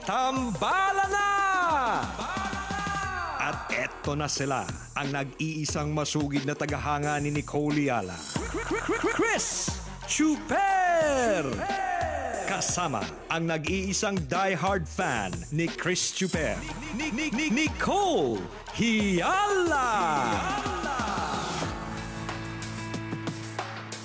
Tambala na! At eto na sila, ang nag-iisang masugid na tagahanga ni Nicole Yala. Chris Chuper! Kasama ang nag-iisang die-hard fan ni Chris Chuper. Nicole Hiala! Hiala!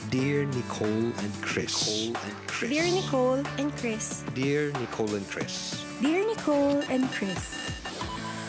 Dear Nicole and Chris. Nicole and Chris. Dear Nicole and Chris. Dear Nicole and Chris. Dear Nicole and Chris.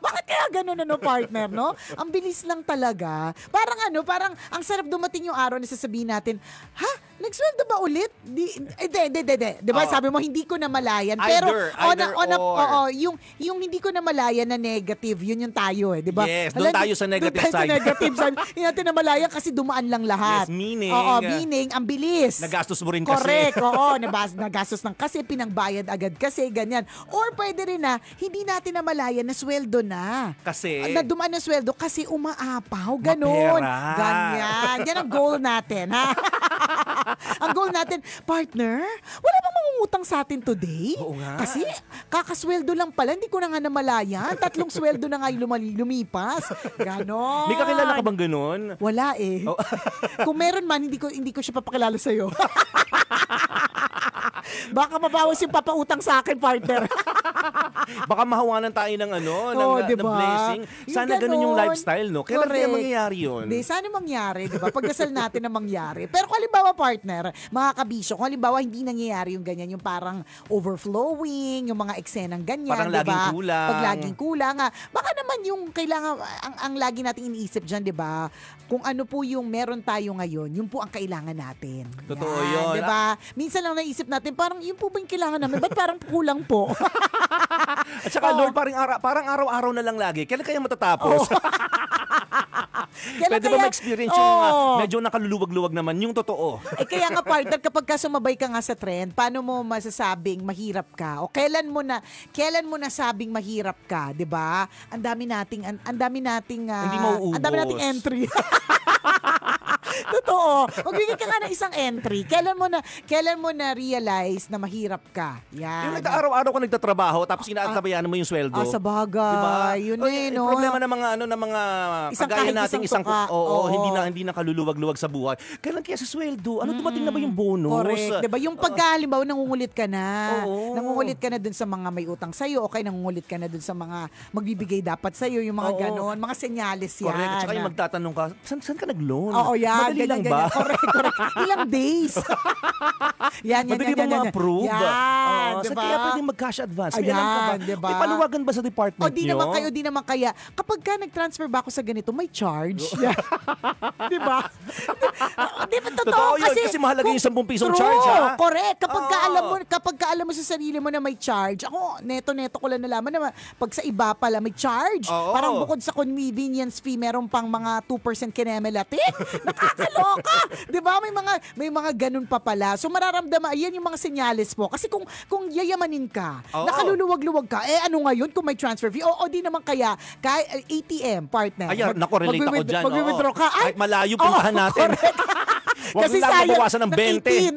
Bakit kaya ganun ano, partner, no? Ang bilis lang talaga. Parang ano, parang ang sarap dumating yung araw na sasabihin natin, ha? Nagsweldo ba ulit? Di, eh, de, de, de, Di ba, oh. sabi mo, hindi ko na malayan. Pero, either, on, either on, or. Oo, oh, yung, yung hindi ko na malayan na negative, yun yung tayo eh, di ba? Yes, doon tayo sa negative doon tayo side. sa negative side. Hindi natin na malayan kasi dumaan lang lahat. Yes, meaning. Oo, meaning, ang bilis. Nagastos mo rin kasi. Correct, oo. Nabas, nagastos ng kasi, pinangbayad agad kasi, ganyan. Or pwede rin na, hindi natin na malayan na sweldo na. Kasi? Ah, na dumaan na sweldo kasi umaapaw, ganun. Mapera. Ganyan. Yan ang goal natin, ha? Ang goal natin, partner, wala bang mangungutang sa atin today? Oo nga. Kasi kakasweldo lang pala, hindi ko na nga namalayan. Tatlong sweldo na nga yung lumali- lumipas. Ganon. May kakilala ka bang ganun? Wala eh. Oh. Kung meron man, hindi ko, hindi ko siya papakilala sa'yo. Baka mabawas yung papautang sa akin, partner. Baka mahawalan tayo ng ano, ng, oh, diba? ng blessing. Sana yung ganun, ganun yung lifestyle, no? Kailan Correct. kaya mangyayari yun? Di, sana mangyari, di ba? Pagdasal natin na mangyari. Pero kung halimbawa, partner, mga kabisyo, kung halimbawa hindi nangyayari yung ganyan, yung parang overflowing, yung mga eksenang ganyan, parang diba? laging kulang. Pag laging kulang, ha? Ah, baka naman yung kailangan, ang, ang lagi natin iniisip dyan, di ba? Kung ano po yung meron tayo ngayon, yun po ang kailangan natin. Totoo Yan, yun. Di ba? Minsan lang naisip natin, parang yun po ba yung kailangan namin? Ba't parang kulang po? At saka, Oo. Oh. Lord, parang, ara- parang araw-araw na lang lagi. Kailan kaya matatapos? Oh. Kailan Pwede ba kaya- ma-experience yung ah, Oo. Oh. medyo nakaluluwag-luwag naman, yung totoo? eh kaya nga partner, kapag ka sumabay ka nga sa trend, paano mo masasabing mahirap ka? O kailan mo na kailan mo nasabing mahirap ka, 'di ba? Ang dami nating ang, dami nating ah, ang dami nating entry. Totoo. Magbigay ka nga ng isang entry. Kailan mo na kailan mo na realize na mahirap ka? Yan. Yung nag-araw-araw ka nagtatrabaho tapos ah. inaatabayan mo yung sweldo. Ah, sa bagay. Diba? Yun o, eh, no. Problema ng mga ano ng mga isang kagaya nating isang, isang oo, oo, hindi na hindi na kaluluwag-luwag sa buhay. Kailan kaya sa sweldo? Ano mm, dumating na ba yung mm, bonus? Correct. 'Di ba? Yung pagkalimbawa nangungulit ka na. Oo. Nangungulit ka na dun sa mga may utang sa iyo o nangungulit ka na dun sa mga magbibigay dapat sa iyo yung mga oo. ganon, mga senyales yan. Correct. At saka yung magtatanong ka, saan, saan ka nag-loan? Oo, yan. Madali Ilang ganyan, ba? Correct, correct. Ilang days? yan, yan, Madali yan, yan, yan, ma-approve. Yan, yan oh, diba? Sa kaya pwedeng mag-cash advance. Ayan, May alam ba? Diba? May paluwagan ba sa department O, di nyo? naman kayo, di naman kaya. Kapag ka nag-transfer ba ako sa ganito, may charge. di ba? di ba totoo? totoo kasi, yun, kasi mahalaga yung 10 pisong true, charge, ha? Correct. Kapag oh. ka alam mo, kapag ka alam mo sa sarili mo na may charge, ako, neto-neto ko lang nalaman na pag sa iba pala may charge. Oh. Parang bukod sa convenience fee, meron pang mga 2% kinemelatin. Nakakal Nakakaloka! 'Di ba? May mga may mga ganun pa pala. So mararamdaman ayan yung mga senyales po. Kasi kung kung yayamanin ka, Oo. nakaluluwag-luwag ka, eh ano ngayon kung may transfer fee? Oo, di naman kaya kay eh, ATM partner. Ayan, nako, relate ako diyan. with dyan. withdraw ka. Ay, Kahit malayo puntahan natin. Wag Kasi lang mabawasan ng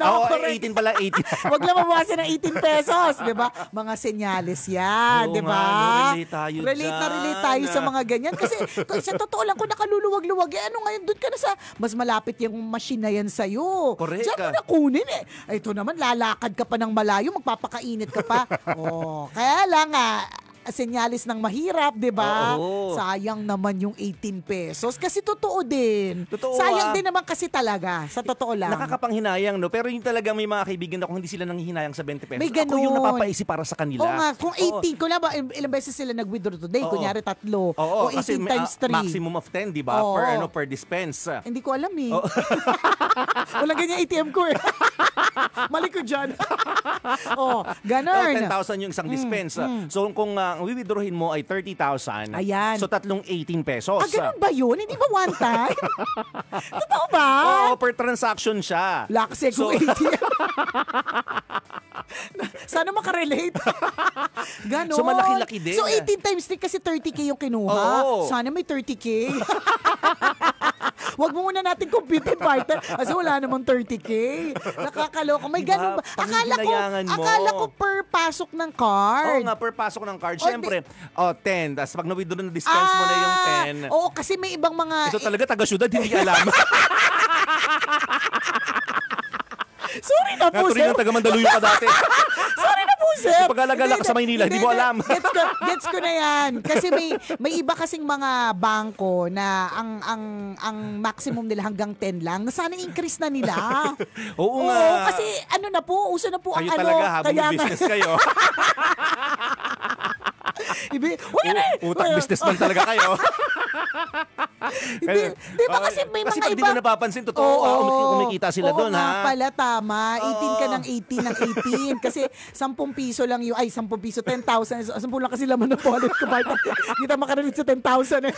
20. 18, no? oh, 18 pala, 18. Wag lang mabawasan ng 18 pesos, di ba? Mga senyales yan, di ba? relate tayo Relate na relate tayo sa mga ganyan. Kasi sa totoo lang, kung nakaluluwag-luwag, eh, ano ngayon, doon ka na sa, mas malapit yung machine na yan sa'yo. Correct. Diyan mo ah. na kunin eh. Ito naman, lalakad ka pa ng malayo, magpapakainit ka pa. oh, kaya lang ah, senyalis ng mahirap, 'di ba? Sayang naman yung 18 pesos kasi totoo din. Totoo, Sayang ah. din naman kasi talaga, sa totoo lang. Nakakapanghinayang no, pero yung talaga may mga kaibigan ako hindi sila nanghihinayang sa 20 pesos. May ganun. Ako yung napapaisip para sa kanila. Oo nga, kung 18 Oo. ko lang ba ilang beses sila nag-withdraw today, Oo. kunyari tatlo Oo, o 18 kasi, times ah, 3. maximum of 10, 'di ba? Oo. Per ano per dispense. Hindi ko alam eh. Oo. Walang ganyan ATM ko eh. Mali ko dyan. oh, ganun. Oh, 10,000 yung isang mm, dispense. Mm, mm. So kung uh, ang wiwidrohin mo ay 30,000. Ayan. So tatlong 18 pesos. Ah, ganun ba yun? Hindi ba one time? Totoo ba? Oo, per transaction siya. Lakse ko So- 18. Sana makarelate. ganun. So, malaki-laki din. So 18 times din kasi 30k yung kinuha. Oo. Sana may 30k. Wag mo muna natin compete fighter kasi wala namang 30k. Nakakaloko. May ganun ba? Akala ko, akala ko per pasok ng card. Oo nga, per pasok ng card. Oh, Siyempre, oh, 10. Tapos pag na-withdraw na dispense ah, mo na yung 10. Ah! Oo, kasi may ibang mga... Ito talaga taga-syudad, hindi alam. Sorry na po, Natuloy sir. Natuloy ng taga-Mandaluyong ka dati. Joseph. Pag-alagala ka sa Maynila, hindi mo alam. gets, ko, gets ko na yan. Kasi may, may iba kasing mga bangko na ang ang ang maximum nila hanggang 10 lang. Sana increase na nila. Oo, Oo nga. kasi ano na po, uso na po kayo ang ano. Kayo talaga, habang business kayo. Ibi, wala, U- utak business man talaga kayo. Hindi, di ba oh, kasi may kasi mga iba... di mo napapansin, totoo, oo, oh, oh, kumikita sila oh, doon, ha? Oo pala, tama. 18 ka ng 18 ng 18. kasi 10 piso lang yun. Ay, 10 piso, 10,000. 10 lang kasi laman ng wallet ko. Bakit kita makarelate sa 10,000 eh.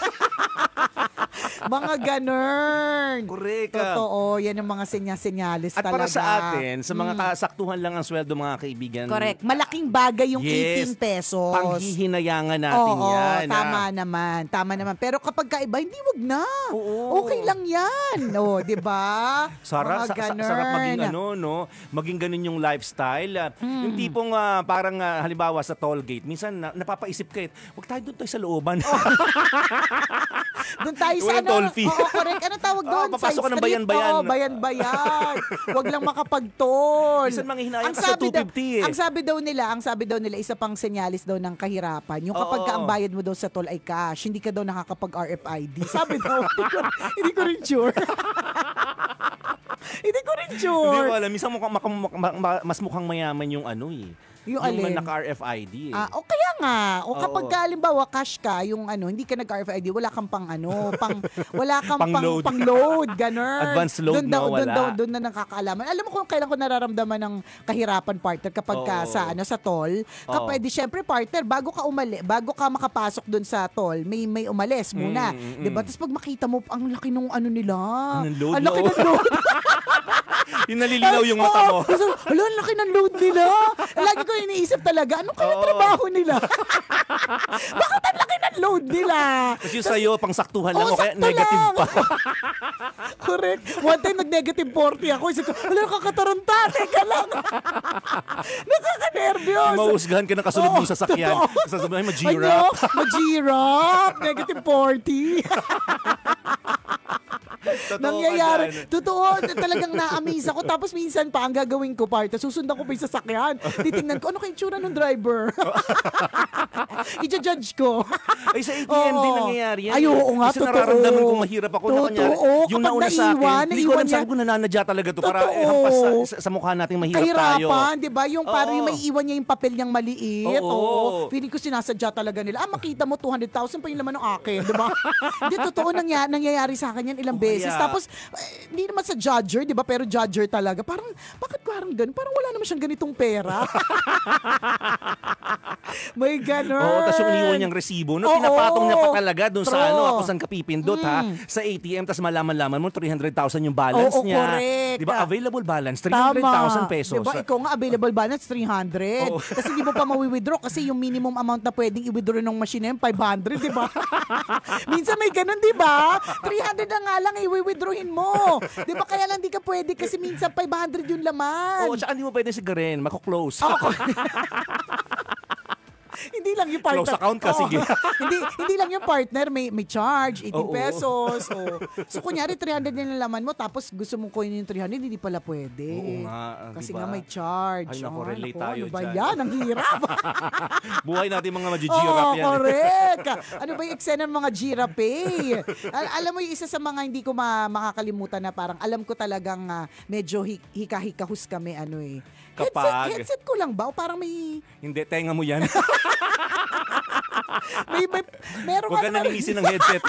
mga ganern. Correct. Totoo, yan yung mga sinya-sinyalis At talaga. para sa atin, sa mga mm. kasaktuhan lang ang sweldo mga kaibigan. Correct. Malaking bagay yung Yes. 18 pesos. Panghihinayangan natin Oo, yan. Oo, ah. tama naman. Tama naman. Pero kapag kaiba, hindi wag na. Oo. Okay lang yan. O, oh, di ba? Sarap, Mga sa, sa- sarap maging ano, no? Maging ganun yung lifestyle. At ah, hmm. Yung tipong ah, parang ah, halimbawa sa toll gate, minsan na, napapaisip ka, eh, huwag tayo doon tayo sa looban. Oh. doon tayo sa Walang ano. toll fee. Oo, correct. Ano tawag Oo, doon? Ah, papasok ka ng bayan-bayan. Oo, bayan-bayan. Huwag lang makapag-toll. Minsan manghihinayang ka sa 250 eh. Ang sabi daw nila, ang sabi daw nila, isa pang senyalis daw ng kahirapan. Yung kapag Oo. ka ang bayad mo daw sa toll ay cash, hindi ka daw nakakapag-RFID. Sabi daw, hindi ko, hindi ko rin sure. hindi ko rin Hindi sure. ko alam. Minsan mukha, maka- mas mukhang mayaman yung ano eh. Yung, yung alin? naka-RFID eh. Ah, o kaya nga, o Oo. kapag ka, halimbawa cash ka, yung ano, hindi ka nag-RFID, wala kang pang ano, pang, wala kang pang, Pang-load. pang load, ganun. Advanced load doon na, daw, Doon wala. daw, doon na nakakaalaman. Alam mo kung kailan ko nararamdaman ng kahirapan partner kapag ka sa, ano, sa toll. Kapag, di syempre partner, bago ka umali, bago ka makapasok doon sa toll, may may umalis muna. Mm, mm, mm. 'Di ba? Tapos pag makita mo, ang laki nung ano nila. Ang load, Ang laki no? ng load. yung nalilinaw yung mata mo. Oh, so, Hala, laki ng load nila. Lagi ko iniisip talaga, ano kaya Oo. trabaho nila? Bakit ang laki ng load nila? Tapos yung sa'yo, pang saktuhan lang, oh, kaya negative lang. pa. Correct. One time, nag-negative 40 ako. Isip ko, wala nakakataranta. Teka lang. Nakakanervyos. Mausgahan ka ng kasunod Oo, mong sasakyan. totoo. Sasabihin, Ay, mag-girap. Ano? Mag-girap. Negative 40. Totoo nangyayari. Totoo, talagang na-amaze ako. Tapos minsan pa, ang gagawin ko, parte, susundan ko pa yung sasakyan. Titingnan ko, ano kayong tsura ng driver? Ija-judge ko. Ay, sa ATM din nangyayari yan. Ay, oo nga, Kasi totoo. nararamdaman kong mahirap ako. Totoo, na yung kapag nauna sa akin, naiwan, hindi ko alam niya. saan ko nananadya talaga to para Totoo. ihampas sa, sa, sa mukha natin mahirap tayo. Kahirapan, di ba? Yung parang yung may iwan niya yung papel niyang maliit. Oo. Oo. Feeling ko sinasadya talaga nila. Ah, makita mo, 200,000 pa yung laman ng akin, di ba? Hindi, totoo nangyayari sa akin yan ilang beses beses. Yeah. Tapos, eh, hindi eh, naman sa judger, di ba? Pero judger talaga. Parang, bakit parang ganun? Parang wala naman siyang ganitong pera. May ganun. Oo, oh, tapos yung iniwan niyang resibo. No, pinapatong niya pa talaga doon sa ano, ako saan kapipindot mm. ha, sa ATM, tapos malaman-laman mo, 300,000 yung balance oh, oh, niya. correct. Di ba, available balance, 300,000 pesos. Di ba, ikaw nga, available balance, 300. Oh. Kasi hindi mo pa mawi-withdraw kasi yung minimum amount na pwedeng i-withdraw ng machine na yun, 500, di ba? Minsan may ganun, di ba? 300 na nga lang eh, i-withdrawin mo. di ba kaya lang di ka pwede kasi minsan 500 yung laman. Oo, oh, tsaka hindi mo pwede sigarin. Makuklose. Oo. hindi lang yung partner. Close account ka, oh, sige. hindi, hindi lang yung partner, may, may charge, 80 oh, pesos. Oh. So, kunyari, 300 din laman mo, tapos gusto mong kunin yung 300, hindi pala pwede. Oo nga. Ah, Kasi diba? nga may charge. Ay, naku, ah, relate oh, tayo ano ba dyan? yan? Ang hirap. Buhay natin mga mag-girap oh, yan. correct. Ano ba yung eksena ng mga girap eh? Al- alam mo yung isa sa mga hindi ko ma- makakalimutan na parang alam ko talagang uh, medyo hika-hikahus kami ano eh kapag... Headset, headset ko lang ba? O parang may... Hindi, tenga mo yan. may, may, meron Huwag ka na naninisin ng headset.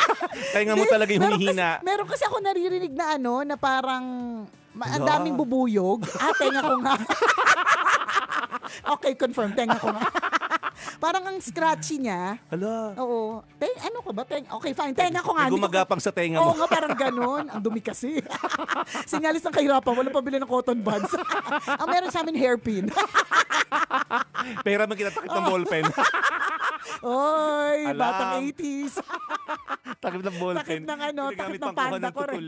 tenga mo talaga yung meron humihina. Kasi, meron kasi ako naririnig na ano, na parang... Ma- ang daming bubuyog. Ah, tenga ko nga. okay, confirm. Tenga ko nga. Parang ang scratchy niya. Hala. Oo. Teng, ano ko ba? Teng, okay, fine. Tenga ko nga. May gumagapang sa tenga mo. Oo nga, parang ganun. Ang dumi kasi. Singalis ng kahirapan. Walang pabili ng cotton buds. ang ah, meron sa amin, hairpin. Pera man kinatakip ng oh. ballpen. Oy, Alam. batang 80s. takip ng ballpen. Takip ng ano, takip ng panda ko rin.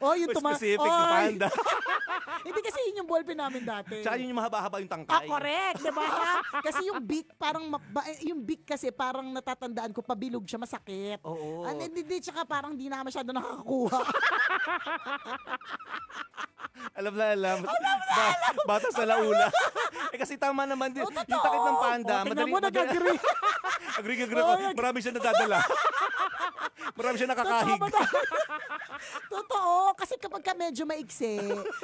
oh, yung tuma- specific Oy. panda. Hindi kasi yun yung ballpen namin dati. Tsaka yun yung mahaba-haba yung tangkay. Ah, correct. Diba? kasi yung big, parang, makba, eh, yung big kasi parang natatandaan ko, pabilog siya, masakit. Oo. Ano, hindi, hindi, tsaka parang di na masyado nakakakuha. alam na alam. Alam na ba- Bata sa laula. eh kasi tama naman din. Oh, yung takit ng panda. Oh, tingnan mo, nag-agree. agree, agree ako. Oh, Marami siya nadadala. Marami siya nakakahig. Totoo, totoo. Kasi kapag ka medyo maiksi,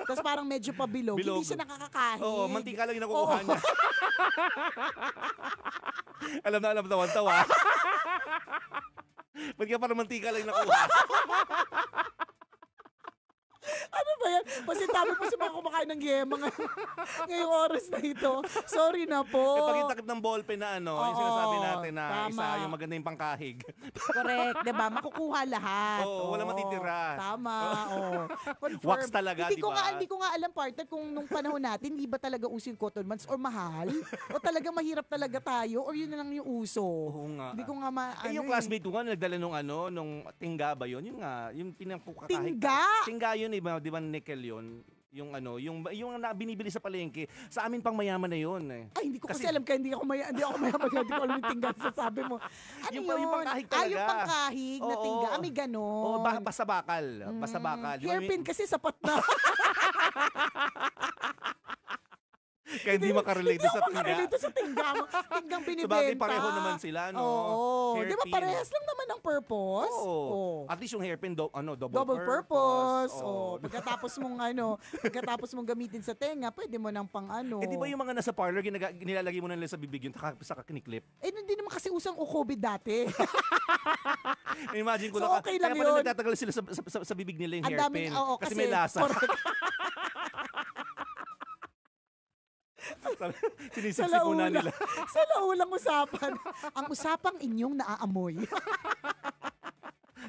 tapos parang medyo pabilog, Bilog. hindi siya nakakakain. Oo, mantika lang yung nakukuha Oo. niya. alam na, alam na, tawa. Ah. Ba't kaya parang mantika lang yung nakuha? yan. Pasitabi po si mga kumakain ng yema ngayong, ngayong oras na ito. Sorry na po. Kapag yung takip ng ballpen na ano, yung sinasabi natin na tama. isa yung maganda yung pangkahig. Correct, 'di ba? Makukuha lahat. Oo, wala matitira. Tama, oo. Confirm. Wax talaga, hindi ko di diba? nga, hindi ko nga alam partner kung nung panahon natin, di ba talaga uso yung cotton months or mahal? o talaga mahirap talaga tayo or yun na lang yung uso? Oo nga. Hindi ko nga ma... eh, yung ano eh. classmate ko nga nagdala nung ano, nung tingga ba yun? Yung nga, yung pinangkukakahig. Tingga? Tingga yun, iba, eh, di ba? hinikel yon yung ano, yung yung binibili sa palengke. Sa amin pang mayaman na yon eh. Ay, hindi ko kasi, kasi alam kaya hindi ako may hindi ako mayaman, hindi ko alam yung tingga sa sabi mo. Ano yung, yun? yung pangkahig talaga. Ah, yung pangkahig na tingga. Ah, may ganon. Oh, ba- basta bakal. Basta mm. bakal. Mm. Hairpin kasi sapat na. Kaya hindi makarelate sa tinga. Hindi makarelate sa tinga. Tinggang binibenta. Sabagay pareho naman sila, no? Oo. Hairpin. Di ba parehas lang naman ang purpose? Oo. oo. At least yung hairpin, do, ano, double, double purpose. purpose. Oo. oo. Pagkatapos mong ano, pagkatapos mong gamitin sa tenga, pwede mo nang pang ano. Eh di ba yung mga nasa parlor, ginag- nilalagay mo na nila sa bibig yung taka, saka kiniklip? Eh hindi naman kasi usang ukobi dati. Imagine ko so, na, ah, okay lang kaya pala yun. nagtatagal sila sa, sa, sa, sa bibig nila yung Ang hairpin. Daming, kasi, kasi may lasa. Sinisipsip muna nila. sa laulang usapan, ang usapang inyong naaamoy.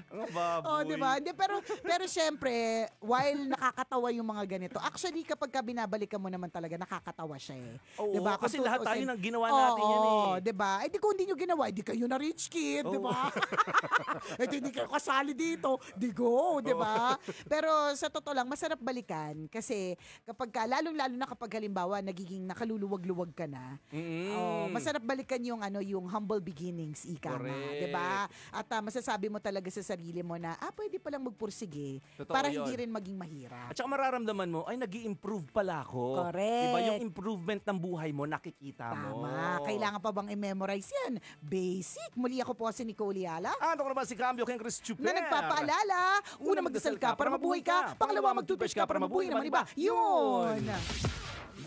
Ang oh, baboy. Oh, di ba? Hindi, pero, pero syempre, while nakakatawa yung mga ganito, actually, kapag ka binabalikan mo naman talaga, nakakatawa siya eh. Oo, diba? kasi lahat tayo nang ginawa natin oo, yan eh. oh, Di ba? Eh, di kung hindi nyo ginawa, eh, di kayo na rich kid, di ba? eh, di hindi kayo kasali dito. Di go, di ba? pero sa totoo lang, masarap balikan kasi kapag ka, lalong-lalo na kapag halimbawa, nagiging nakaluluwag-luwag ka na, mm-hmm. oh, masarap balikan yung ano yung humble beginnings, ika nga, di ba? At uh, masasabi mo talaga sa sarili mo na, ah, pwede palang magpursige Totoo para yun. hindi rin maging mahirap. At saka mararamdaman mo, ay, nag improve pala ako. Correct. Diba yung improvement ng buhay mo, nakikita mo. Tama. Kailangan pa bang i-memorize yan? Basic. Muli ako po si Nicole Yala. Ah, ko naman si Cambio King Chris Chuper. Na nagpapaalala, una magdasal ka para mabuhay ka, pangalawa magtutouch ka para mabuhay naman iba. Yun!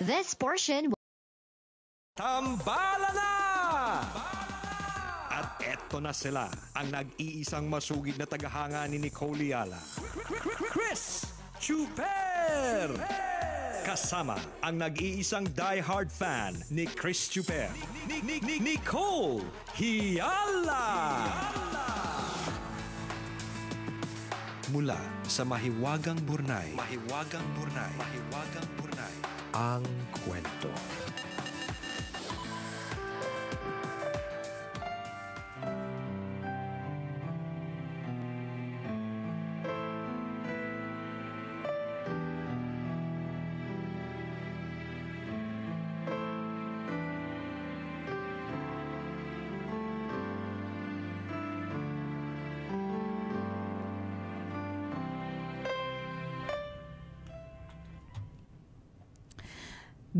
This portion Tambala na! Eto na sila, ang nag-iisang masugid na tagahanga ni Nicole Yala. Chris Chuper! Kasama ang nag-iisang die-hard fan ni Chris Chuper. Ni- Nicole Hiala! Mula sa Mahiwagang Burnay. Mahiwagang Burnay. Mahiwagang Burnay. Ang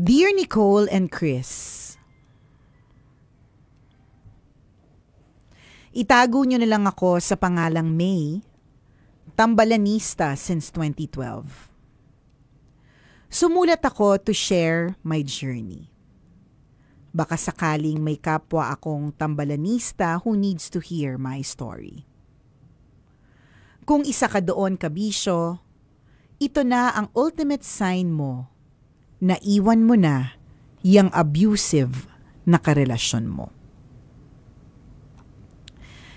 Dear Nicole and Chris, Itago nyo na lang ako sa pangalang May, tambalanista since 2012. Sumulat ako to share my journey. Baka sakaling may kapwa akong tambalanista who needs to hear my story. Kung isa ka doon kabisyo, ito na ang ultimate sign mo naiwan mo na yung abusive na karelasyon mo.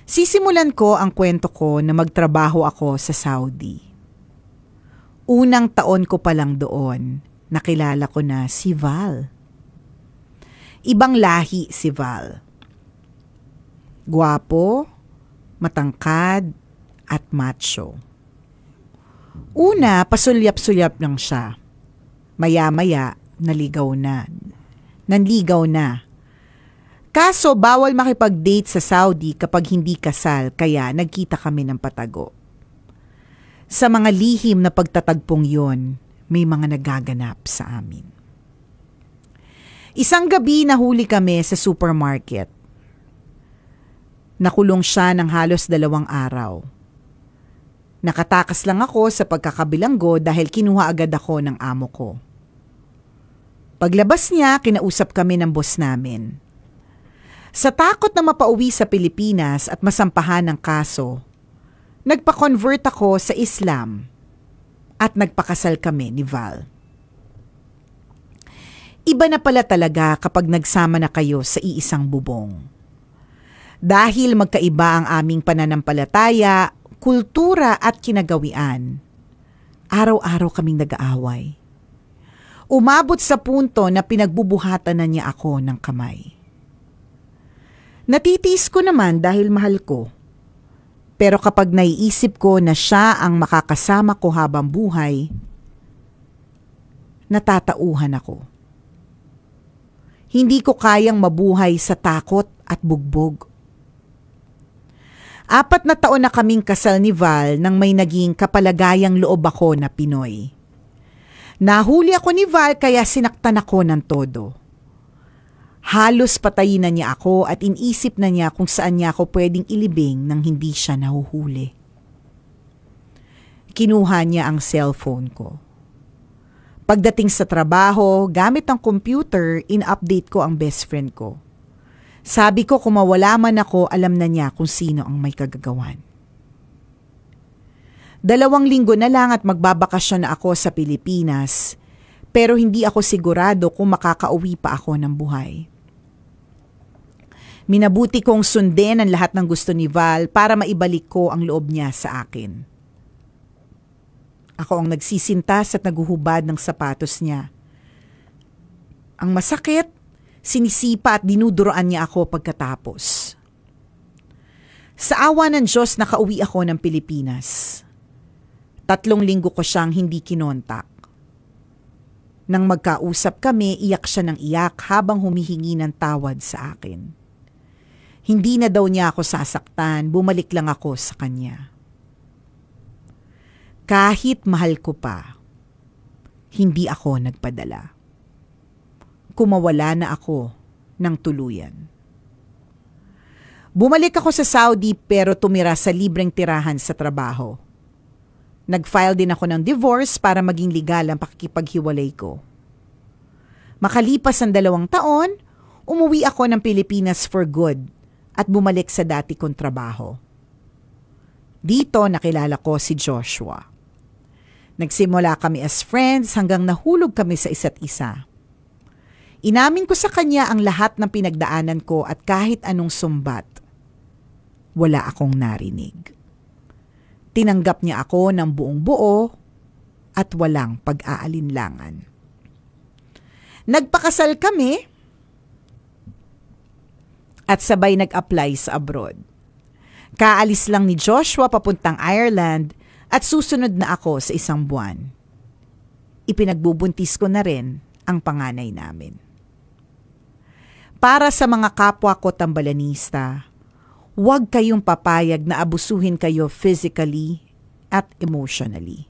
Sisimulan ko ang kwento ko na magtrabaho ako sa Saudi. Unang taon ko pa lang doon, nakilala ko na si Val. Ibang lahi si Val. Guwapo, matangkad, at macho. Una, pasulyap-sulyap lang siya. Maya-maya, naligaw na. Nanligaw na. Kaso bawal makipag-date sa Saudi kapag hindi kasal kaya nagkita kami ng patago. Sa mga lihim na pagtatagpong yon, may mga nagaganap sa amin. Isang gabi nahuli kami sa supermarket. Nakulong siya ng halos dalawang araw Nakatakas lang ako sa pagkakabilanggo dahil kinuha agad ako ng amo ko. Paglabas niya, kinausap kami ng boss namin. Sa takot na mapauwi sa Pilipinas at masampahan ng kaso, nagpa-convert ako sa Islam at nagpakasal kami ni Val. Iba na pala talaga kapag nagsama na kayo sa iisang bubong. Dahil magkaiba ang aming pananampalataya, kultura at kinagawian. Araw-araw kaming nag-aaway. Umabot sa punto na pinagbubuhatan na niya ako ng kamay. Natitiis ko naman dahil mahal ko. Pero kapag naiisip ko na siya ang makakasama ko habang buhay, natatauhan ako. Hindi ko kayang mabuhay sa takot at bugbog Apat na taon na kaming kasal ni Val nang may naging kapalagayang loob ako na Pinoy. Nahuli ako ni Val kaya sinaktan ako ng todo. Halos patayin na niya ako at inisip na niya kung saan niya ako pwedeng ilibing nang hindi siya nahuhuli. Kinuha niya ang cellphone ko. Pagdating sa trabaho, gamit ang computer, in-update ko ang best friend ko. Sabi ko kung mawala man ako, alam na niya kung sino ang may kagagawan. Dalawang linggo na lang at magbabakasyon na ako sa Pilipinas, pero hindi ako sigurado kung makakauwi pa ako ng buhay. Minabuti kong sundin ang lahat ng gusto ni Val para maibalik ko ang loob niya sa akin. Ako ang nagsisintas at naguhubad ng sapatos niya. Ang masakit, sinisipa at dinuduroan niya ako pagkatapos. Sa awa ng Diyos, nakauwi ako ng Pilipinas. Tatlong linggo ko siyang hindi kinontak. Nang magkausap kami, iyak siya ng iyak habang humihingi ng tawad sa akin. Hindi na daw niya ako sasaktan, bumalik lang ako sa kanya. Kahit mahal ko pa, hindi ako nagpadala kumawala na ako ng tuluyan. Bumalik ako sa Saudi pero tumira sa libreng tirahan sa trabaho. Nag-file din ako ng divorce para maging legal ang pakikipaghiwalay ko. Makalipas ang dalawang taon, umuwi ako ng Pilipinas for good at bumalik sa dati kong trabaho. Dito nakilala ko si Joshua. Nagsimula kami as friends hanggang nahulog kami sa isa't isa. Inamin ko sa kanya ang lahat ng pinagdaanan ko at kahit anong sumbat. Wala akong narinig. Tinanggap niya ako ng buong buo at walang pag-aalinlangan. Nagpakasal kami at sabay nag-apply sa abroad. Kaalis lang ni Joshua papuntang Ireland at susunod na ako sa isang buwan. Ipinagbubuntis ko na rin ang panganay namin. Para sa mga kapwa ko tambalanista, huwag kayong papayag na abusuhin kayo physically at emotionally.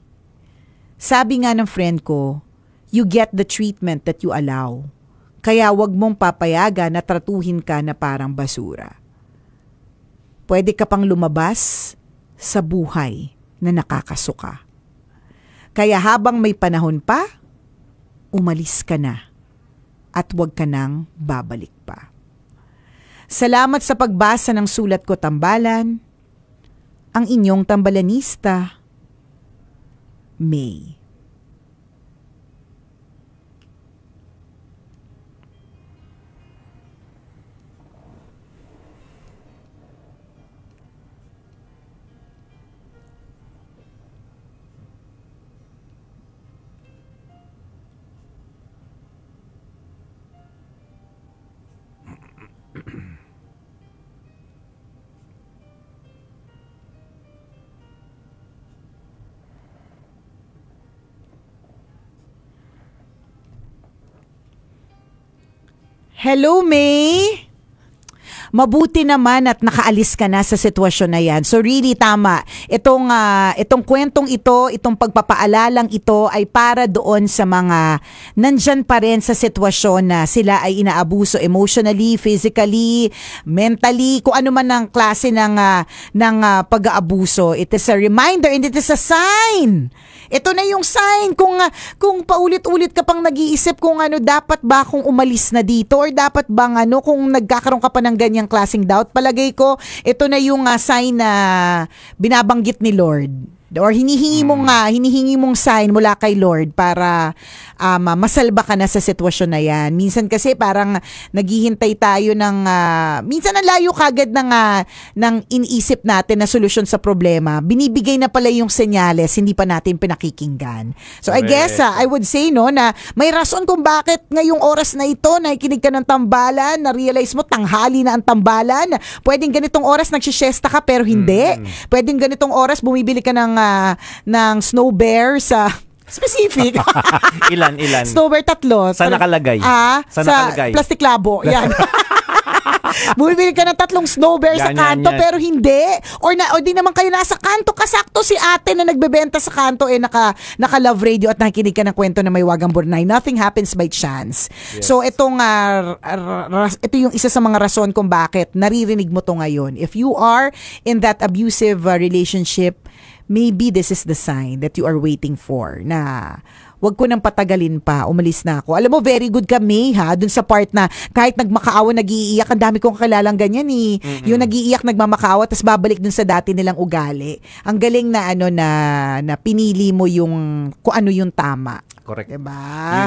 Sabi nga ng friend ko, you get the treatment that you allow. Kaya huwag mong papayaga na tratuhin ka na parang basura. Pwede ka pang lumabas sa buhay na nakakasuka. Kaya habang may panahon pa, umalis ka na at huwag ka nang babalik pa. Salamat sa pagbasa ng sulat ko tambalan. Ang inyong tambalanista, May. Hello, May. mabuti naman at nakaalis ka na sa sitwasyon na yan. So really tama. Itong uh, itong kwentong ito, itong pagpapaalalang ito ay para doon sa mga nandyan pa rin sa sitwasyon na sila ay inaabuso emotionally, physically, mentally, kung ano man ang klase ng uh, ng uh, pag-aabuso. It is a reminder and it is a sign. Ito na yung sign kung uh, kung paulit-ulit ka pang nag-iisip kung ano dapat ba kung umalis na dito or dapat bang ano kung nagkakaroon ka pa ng ganyang ganitong doubt. Palagay ko, ito na yung uh, sign na binabanggit ni Lord or hinihingi mo mm. nga, hinihingi mong sign mula kay Lord para um, ah, masalba ka na sa sitwasyon na yan. Minsan kasi parang naghihintay tayo ng, uh, minsan ang layo kagad ng, uh, ng iniisip natin na solusyon sa problema. Binibigay na pala yung senyales, hindi pa natin pinakikinggan. So I guess uh, I would say no na may rason kung bakit ngayong oras na ito nakikinig ka ng tambalan, na-realize mo tanghali na ang tambalan. Pwedeng ganitong oras nagsisiesta ka pero hindi. Mm. Pwedeng ganitong oras bumibili ka ng uh, ng snow bear sa Specific. ilan, ilan? Snow bear, tatlo. Sa nakalagay? Ah, sa, nakalagay? plastic labo. Yan. Bumibili ka ng tatlong snow bear sa kanto yan, pero hindi. Or, na, or di naman kayo nasa kanto. Kasakto si ate na nagbebenta sa kanto eh naka, naka love radio at nakikinig ka ng kwento na may wagang burnay. Nothing happens by chance. Yes. So itong uh, ito yung isa sa mga rason kung bakit naririnig mo to ngayon. If you are in that abusive uh, relationship, maybe this is the sign that you are waiting for na wag ko nang patagalin pa, umalis na ako. Alam mo, very good ka, May, ha? Dun sa part na kahit nagmakaawa, nagiiyak, ang dami kong kakilalang ganyan, eh. Mm-hmm. Yung nagiiyak, nagmamakaawa, tapos babalik dun sa dati nilang ugali. Ang galing na, ano, na, na pinili mo yung, kung ano yung tama. Correct. Diba?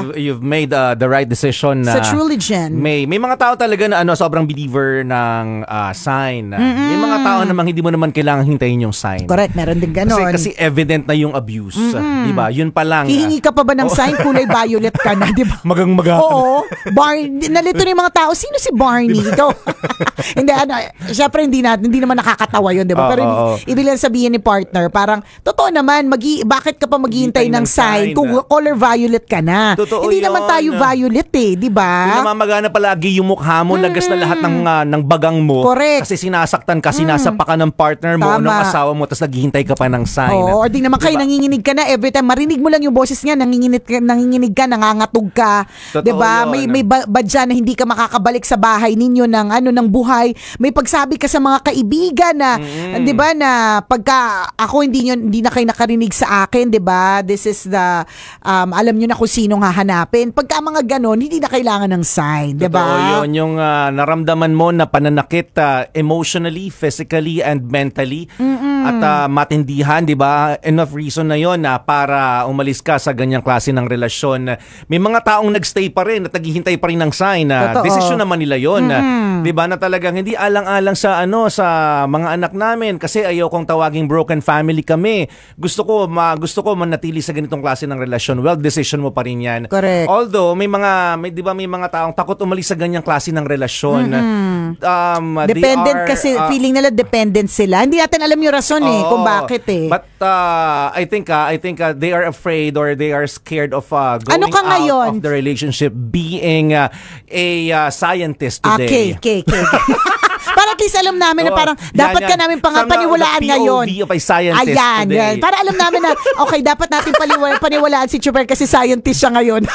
You've, you've made uh, the right decision na... Sa truly, Jen. May, may mga tao talaga na ano, sobrang believer ng uh, sign. Mm-mm. May mga tao namang hindi mo naman kailangan hintayin yung sign. Correct, meron din ganon. Kasi, kasi evident na yung abuse. Mm-mm. Diba? Yun pa lang. Hihingi ah. ka pa ba ng oh. sign? Kulay violet ka na, 'di ba? Magang maga. Oo. Barney. Nalito na yung mga tao. Sino si Barney? Diba? Ikaw. hindi, ano, syempre hindi, na, hindi naman nakakatawa yun, diba? Oh, Pero oh, oh. ibig sabihin ni partner, parang, totoo naman, magi, bakit ka pa maghihintay ng, ng sign, sign kung color violet violet ka na. Totoo Hindi yun. naman tayo violet eh, di ba? Yung namamagana palagi yung mukha mo, mm. lagas na lahat ng, uh, ng bagang mo. Correct. Kasi sinasaktan ka, mm. sinasapakan ka ng partner mo, ng asawa mo, tapos naghihintay ka pa ng sign. Oo, or di naman diba? kayo nanginginig ka na every time. Marinig mo lang yung boses niya, nanginginig ka, nanginginig ka nangangatog ka. Di ba? May, may badya na hindi ka makakabalik sa bahay ninyo ng ano ng buhay. May pagsabi ka sa mga kaibigan na, mm. di ba, na pagka ako hindi, niyo hindi na kayo nakarinig sa akin, di ba? This is the, um, alam nyo na kung sinong hahanapin. Pagka mga ganon, hindi na kailangan ng sign, di ba? Totoo yun, yung uh, naramdaman mo na pananakit uh, emotionally, physically, and mentally. Mm-mm. At uh, matindihan, di ba? Enough reason na yon na uh, para umalis ka sa ganyang klase ng relasyon. May mga taong nagstay pa rin at naghihintay pa rin ng sign. Uh, Totoo. Desisyon naman nila yon Mm-mm. Di ba? Na talagang hindi alang-alang sa ano sa mga anak namin kasi ayaw kong tawaging broken family kami. Gusto ko ma gusto ko manatili sa ganitong klase ng relasyon. Well, decision mo pa rin yan. Correct. Although, may mga, may, di ba may mga taong takot umalis sa ganyang klase ng relasyon. Mm-hmm. Um, dependent are, kasi, uh, feeling nila dependent sila. Hindi natin alam yung rason oh, eh, kung bakit eh. But uh, I think, uh, I think uh, they are afraid or they are scared of uh, ano going ano ka out ngayon? of the relationship being uh, a uh, scientist ah, today. Okay, okay, okay. Para at least alam namin na oh, parang yan, dapat yan. ka namin pangapaniwalaan ngayon. POV of a scientist Ayan, today. yan. Para alam namin na, okay, dapat natin paniwalaan, paniwalaan si Chuper kasi scientist siya ngayon.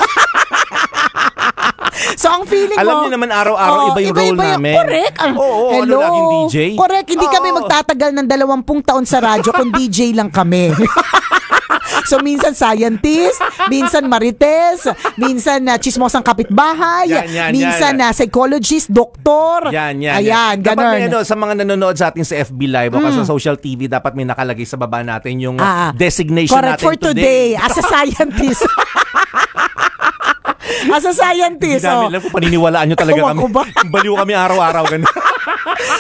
So ang feeling Alam mo... Alam niyo naman araw-araw oh, iba yung iba, role iba yung, namin. Correct. Ah, oo, oo, hello. Ano laging DJ? Correct. Hindi oh, kami magtatagal ng dalawampung taon sa radyo kung DJ lang kami. So minsan scientist, minsan marites, minsan na uh, chismosang kapitbahay, yan, yan, minsan na uh, psychologist, doktor. Yan, yan. Ayan, ganun. Dapat ano, sa mga nanonood sa atin sa FB Live o mm. sa social TV, dapat may nakalagay sa baba natin yung ah, ah, designation correct, natin for today. today as a scientist. as a scientist. Hindi oh. namin kung paniniwalaan nyo talaga kami. Baliw kami araw-araw. Ganun.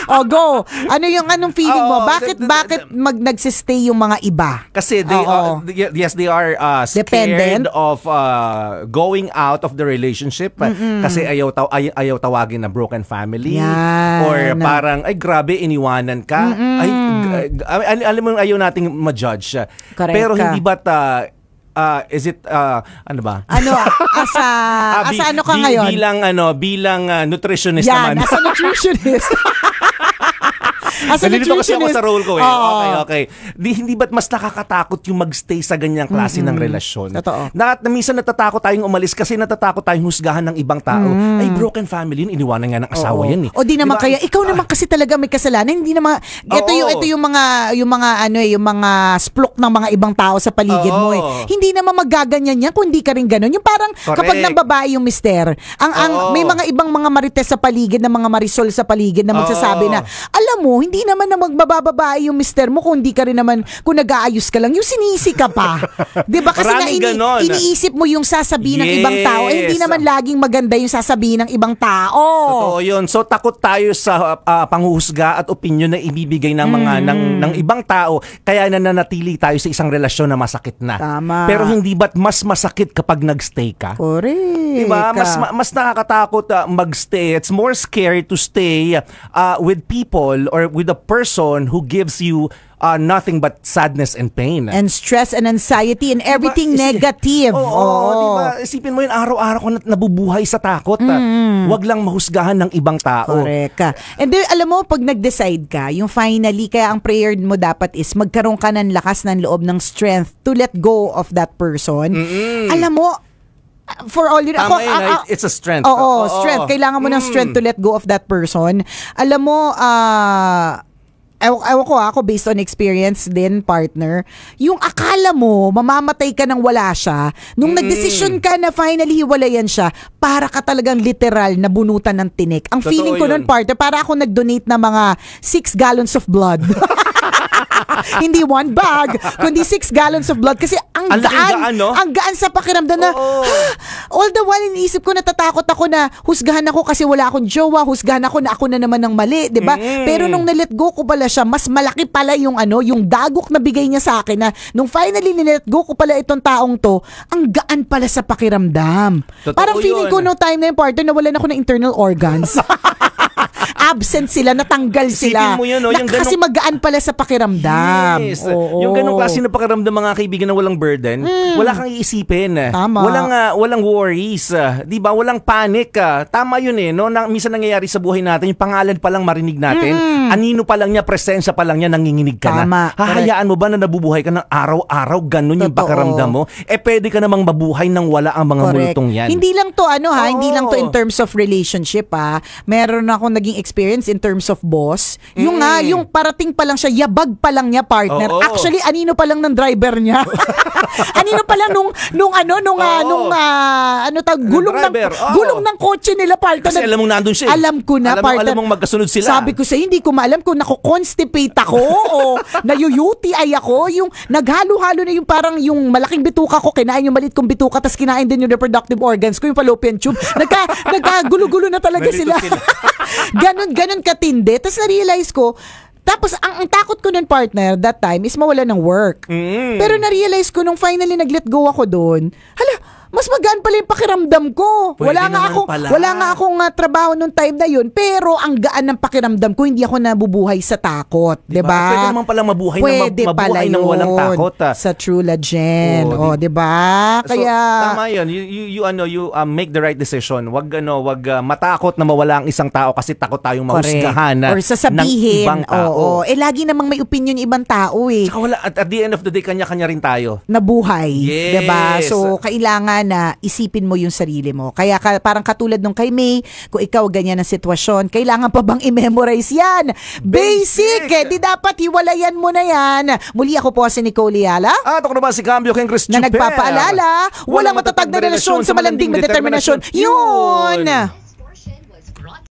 o oh, go. Ano yung anong feeling mo? Bakit bakit mag nagsistay yung mga iba? Kasi they are, yes, they are uh, scared dependent of uh, going out of the relationship uh, Mm-mm. kasi ayaw taw ay, ayaw tawagin na broken family Yan. or parang ay grabe iniwanan ka. Mm-mm. Ay, alam mo ayaw nating ma-judge. Pero hindi ba ta uh, uh, is it uh, ano ba? Ano ah, as a, uh, bi- ano ka bi- ngayon? Bilang ano, bilang uh, nutritionist Yan, naman. Yan, as a nutritionist. Asa a Nalilito kasi ako sa role ko eh. Oo. Okay, okay. Di, hindi ba't mas nakakatakot yung magstay sa ganyang klase mm-hmm. ng relasyon? Totoo. Na, na minsan natatakot tayong umalis kasi natatakot tayong husgahan ng ibang tao. Mm. Ay, broken family yun. Iniwanan nga ng asawa Oo. yan eh. O di naman diba? kaya, ikaw naman ah. kasi talaga may kasalanan. Hindi naman, ito yung, ito yung mga, yung mga ano eh, yung mga splok ng mga ibang tao sa paligid Oo. mo eh. Hindi naman magaganyan yan kung hindi ka rin ganun. Yung parang Correct. kapag ng babae yung mister, ang, ang Oo. may mga ibang mga marites sa paligid na mga marisol sa paligid na magsasabi Oo. na, alam mo, hindi naman na magbabababae yung mister mo kung hindi ka rin naman, kung nag-aayos ka lang, yung sinisi ka pa. ba diba? Kasi Maraming na ini, ganon. iniisip mo yung sasabihin ng ibang tao, eh, hindi naman laging maganda yung sasabihin ng ibang tao. Totoo yun. So takot tayo sa ah, panghuhusga at opinion na ibibigay ng mga mm. ng ng ibang tao kaya nananatili tayo sa isang relasyon na masakit na. Tama. Pero hindi ba't mas masakit kapag nagstay ka? Correct. Diba? Mas ma- mas nakakatakot ah, magstay. It's more scary to stay uh, with people or with a person who gives you uh, nothing but sadness and pain. And stress and anxiety and diba? everything diba? negative. Oo, oh, oh. diba? Isipin mo yun, araw-araw ko na nabubuhay sa takot. Ah. Mm. Wag lang mahusgahan ng ibang tao. Correct. And then, alam mo, pag nag-decide ka, yung finally, kaya ang prayer mo dapat is magkaroon ka ng lakas ng loob ng strength to let go of that person. Mm-hmm. Alam mo, for all you know, Tama ako, yun, ako, ah, eh. ah, it's a strength. Oo, oo, strength. Kailangan mo ng mm. strength to let go of that person. Alam mo, ah, uh, ewan, ewan ko ah, ako based on experience din partner yung akala mo mamamatay ka nang wala siya nung mm. nagdesisyon ka na finally hiwalayan siya para ka talagang literal na bunutan ng tinik ang Totoo feeling ko yun. nun partner para ako nag-donate ng mga 6 gallons of blood Hindi one bag, kundi six gallons of blood. Kasi ang ang gaan, gaan no? ang gaan sa pakiramdam na, oh. all the while iniisip ko natatakot ako na husgahan ako kasi wala akong jowa, husgahan ako na ako na naman ang mali, 'di ba? Mm. Pero nung na go ko pala siya, mas malaki pala yung ano, yung dagok na bigay niya sa akin na nung finally nilet go ko pala itong taong to, ang gaan pala sa pakiramdam. Totoo Parang feeling yun. ko no time na yung partner, nawalan ako ng internal organs. absent sila, natanggal sila. mo yun, no? Oh, yung ganong... Kasi magaan pala sa pakiramdam. Yes. Oo. Yung ganong klase na pakiramdam mga kaibigan na walang burden, mm. wala kang iisipin. Tama. Walang, uh, walang worries. Uh, di ba? Walang panic. Uh, tama yun eh. No? Na, minsan nangyayari sa buhay natin, yung pangalan pa lang marinig natin, mm. anino pa lang niya, presensya pa lang niya, nanginginig ka tama. na. Hahayaan mo ba na nabubuhay ka ng araw-araw, ganun Totoo. yung pakiramdam mo? Eh pwede ka namang mabuhay nang wala ang mga Correct. multong yan. Hindi lang to ano ha, oh. hindi lang to in terms of relationship ha. Meron akong naging experience in terms of boss, mm. yung nga, yung parating pa lang siya, yabag pa lang niya partner. Oo, oo. Actually, anino pa lang ng driver niya. Anino pala nung nung ano nung oh, uh, nung uh, ano tag gulong ng oh. gulong ng kotse nila parta Kasi na, alam mong nandoon siya. Eh. Alam ko na alam parta. Alam mong magkasunod sila. Sabi ko sa hindi ko maalam kung nako-constipate ako o nayuyuti ay ako yung naghalo-halo na yung parang yung malaking bituka ko kinain yung maliit kong bituka tapos kinain din yung reproductive organs ko yung fallopian tube. Nagka nagkagulo-gulo na talaga Merito sila. sila. ganon ganon katindi. Tapos na-realize ko tapos ang, ang takot ko nun partner that time is mawala ng work. Mm. Pero na-realize ko nung finally nag-let go ako doon, hala, mas magaan pala yung pakiramdam ko. Pwede wala nga ako, pala. wala nga akong uh, trabaho nung time na yun, pero ang gaan ng pakiramdam ko, hindi ako nabubuhay sa takot, 'di ba? Diba? Pwede naman pala mabuhay Pwede na mab- mabuhay pala nang walang takot. Ah. Sa true legend. Oh, 'di ba? Kaya so, tama 'yun. You, you, you ano, you um, make the right decision. Huwag ano, wag uh, matakot na mawala ang isang tao kasi takot tayong mahusgahan or sasabihin. ng ibang tao. Oo, oh, eh lagi namang may opinion ibang tao eh. Tsaka wala at, at the end of the day kanya-kanya rin tayo. Nabuhay, yes. 'di ba? So kailangan na isipin mo yung sarili mo. Kaya ka, parang katulad nung kay May, kung ikaw ganyan ang sitwasyon, kailangan pa bang i-memorize yan? Basic! Basic. Eh, di dapat hiwalayan mo na yan. Muli ako po si Nicole Yala. At ako naman si Cambio King Chris Na nagpapaalala, walang matatag na relasyon sa malanding na determinasyon. Yun!